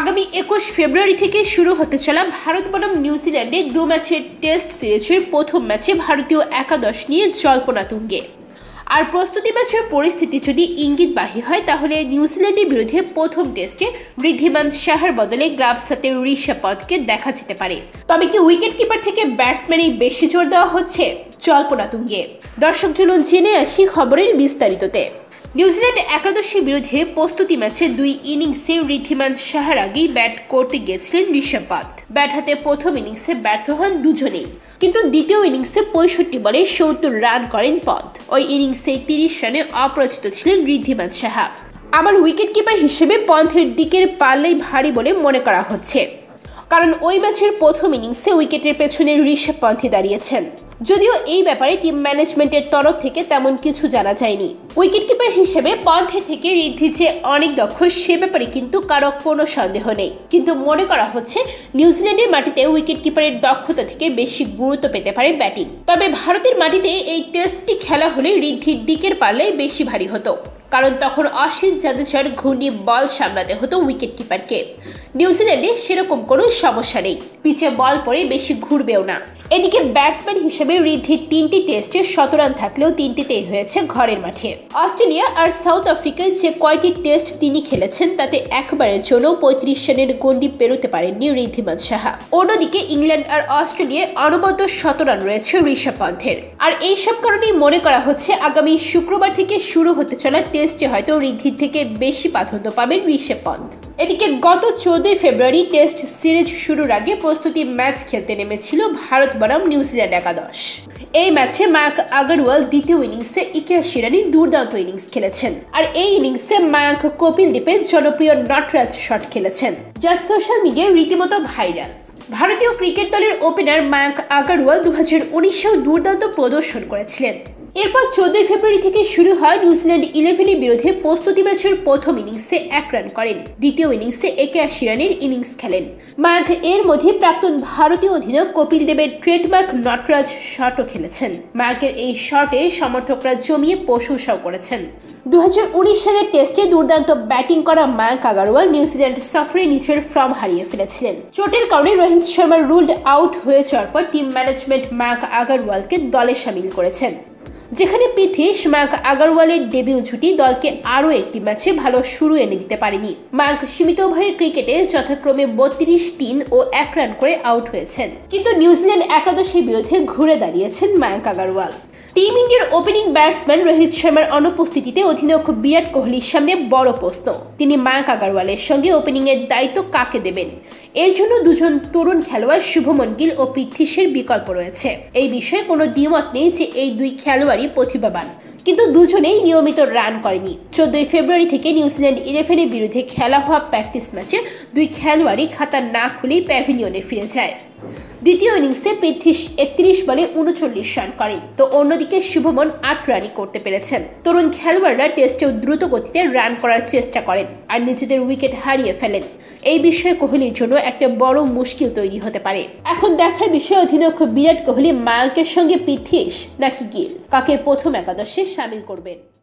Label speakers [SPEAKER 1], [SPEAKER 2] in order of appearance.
[SPEAKER 1] আগামী একুশ ফেব্রুয়ারি থেকে শুরু হতে চলা ভারত বনাম নিউজিল্যান্ডে দু ম্যাচের টেস্ট সিরিজের প্রথম ম্যাচে ভারতীয় একাদশ নিয়ে জল্পনা তুঙ্গে আর প্রস্তুতি ম্যাচের পরিস্থিতি যদি ইঙ্গিতবাহী হয় তাহলে নিউজিল্যান্ডের বিরুদ্ধে প্রথম টেস্টে বৃদ্ধিমান শাহার বদলে গ্রাফ সাথে ঋষা পথকে দেখা যেতে পারে তবে কি উইকেট কিপার থেকে ব্যাটসম্যানই বেশি জোর দেওয়া হচ্ছে জল্পনা তুঙ্গে দর্শক চলুন জেনে আসি খবরের বিস্তারিততে নিউজিল্যান্ড একাদশের বিরুদ্ধে প্রস্তুতি ম্যাচে দুই ইনিংসে ঋদ্ধিমান সাহার আগেই ব্যাট করতে গেছিলেন ঋষভ পাত ব্যাট হাতে প্রথম ইনিংসে ব্যর্থ হন দুজনেই কিন্তু দ্বিতীয় ইনিংসে পঁয়ষট্টি বলে সত্তর রান করেন পথ ওই ইনিংসে তিরিশ রানে অপরাজিত ছিলেন ঋদ্ধিমান সাহা আমার উইকেট কিপার হিসেবে পন্থের দিকের পাল্লাই ভারী বলে মনে করা হচ্ছে কারণ ওই ম্যাচের প্রথম ইনিংসে উইকেটের পেছনে ঋষভ পন্থী দাঁড়িয়েছেন যদিও এই ব্যাপারে টিম ম্যানেজমেন্টের তরফ থেকে তেমন কিছু জানা যায়নি উইকেটকিপার হিসেবে পন্থে থেকে ঋদ্ধি যে অনেক দক্ষ সে ব্যাপারে কিন্তু কারো কোনো সন্দেহ নেই কিন্তু মনে করা হচ্ছে নিউজিল্যান্ডের মাটিতে উইকেটকিপারের দক্ষতা থেকে বেশি গুরুত্ব পেতে পারে ব্যাটিং তবে ভারতের মাটিতে এই টেস্টটি খেলা হলে রিদ্ধির দিকের পারলে বেশি ভারী হতো কারণ তখন অশ্বিন জাদেজার ঘূর্ণি বল সামলাতে হতো উইকেটকিপারকে নিউজিল্যান্ডে সেরকম কোনো সমস্যা নেই পিচে বল পড়ে বেশি ঘুরবেও না এদিকে ব্যাটসম্যান হিসেবে রিদ্ধির তিনটি টেস্টে শতরান থাকলেও তিনটিতেই হয়েছে ঘরের মাঠে অস্ট্রেলিয়া আর সাউথ আফ্রিকায় যে কয়টি টেস্ট তিনি খেলেছেন তাতে একবারের জন্য পঁয়ত্রিশ রানের গন্ডি পেরোতে পারেননি রিদ্ধিমান সাহা অন্যদিকে ইংল্যান্ড আর অস্ট্রেলিয়ায় অনবদ্য শতরান রয়েছে ঋষভ পন্থের আর এইসব কারণেই মনে করা হচ্ছে আগামী শুক্রবার থেকে শুরু হতে চলা টেস্টে হয়তো ঋদ্ধির থেকে বেশি প্রাধান্য পাবেন ঋষভ পন্থ এদিকে গত চোদ্দই ফেব্রুয়ারি টেস্ট সিরিজ শুরুর আগে প্রস্তুতি ম্যাচ খেলতে নেমেছিল ভারত বনাম নিউজিল্যান্ড একাদশ এই ম্যাচে মায়াক আগরওয়াল দ্বিতীয় ইনিংসে ইতিহাস ইরানির দুর্দান্ত ইনিংস খেলেছেন আর এই ইনিংসে মায়াক কপিল দ্বীপের জনপ্রিয় নটরাজ শট খেলেছেন যা সোশ্যাল মিডিয়ায় রীতিমতো ভাইরাল ভারতীয় ক্রিকেট দলের ওপেনার মায়াক আগরওয়াল দু হাজার উনিশেও দুর্দান্ত প্রদর্শন করেছিলেন এরপর চোদ্দই ফেব্রুয়ারি থেকে শুরু হয় নিউজিল্যান্ড ইলেভেনের বিরুদ্ধে প্রস্তুতি ম্যাচের প্রথম ইনিংসে এক রান করেন দ্বিতীয় ইনিংসে একে আশি রানের ইনিংস খেলেন মাঘ এর মধ্যে প্রাক্তন ভারতীয় অধিনায়ক কপিল দেবের ট্রেডমার্ক নটরাজ শটও খেলেছেন মাঘের এই শটে সমর্থকরা জমিয়ে প্রশংসাও করেছেন দু হাজার সালের টেস্টে দুর্দান্ত ব্যাটিং করা মায়াঙ্ক আগারওয়াল নিউজিল্যান্ড সফরে নিজের ফর্ম হারিয়ে ফেলেছিলেন চোটের কারণে রোহিত শর্মা রুলড আউট হয়ে যাওয়ার পর টিম ম্যানেজমেন্ট মায়াঙ্ক আগারওয়ালকে দলে সামিল করেছেন যেখানে পিথিস মাঙ্ক আগারওয়ালের ডেবিউ ছুটি দলকে আরও একটি ম্যাচে ভালো শুরু এনে দিতে পারেনি মাঙ্ক সীমিত ওভারের ক্রিকেটে যথাক্রমে বত্রিশ তিন ও এক রান করে আউট হয়েছেন কিন্তু নিউজিল্যান্ড একাদশের বিরুদ্ধে ঘুরে দাঁড়িয়েছেন মায়াঙ্ক আগারওয়াল টিম ইন্ডিয়ার ওপেনিং ব্যাটসম্যান রোহিত শর্মার অনুপস্থিতিতে অধিনায়ক বিরাট কোহলির সামনে বড় প্রশ্ন তিনি মায়াক আগারওয়ালের সঙ্গে ওপেনিংয়ের দায়িত্ব কাকে দেবেন এর জন্য দুজন তরুণ খেলোয়াড় শুভমন গিল ও পৃথিশের বিকল্প রয়েছে এই বিষয়ে কোনো দ্বিমত নেই যে এই দুই খেলোয়াড়ই প্রতিভাবান কিন্তু দুজনেই নিয়মিত রান করেনি চোদ্দই ফেব্রুয়ারি থেকে নিউজিল্যান্ড ইলেভেনের বিরুদ্ধে খেলা হওয়া প্র্যাকটিস ম্যাচে দুই খেলোয়াড়ই খাতা না খুলেই প্যাভিলিয়নে ফিরে যায় দ্বিতীয় ইনিংসে পেত্রিশ একত্রিশ বলে উনচল্লিশ রান করেন তো অন্যদিকে শুভমন আট রানই করতে পেরেছেন তরুণ খেলোয়াড়রা টেস্টেও দ্রুত গতিতে রান করার চেষ্টা করেন আর নিজেদের উইকেট হারিয়ে ফেলেন এই বিষয়ে কোহলির জন্য একটা বড় মুশকিল তৈরি হতে পারে এখন দেখার বিষয় অধিনায়ক বিরাট কোহলি মায়াঙ্কের সঙ্গে পৃথিস নাকি গিল কাকে প্রথম একাদশে সামিল করবেন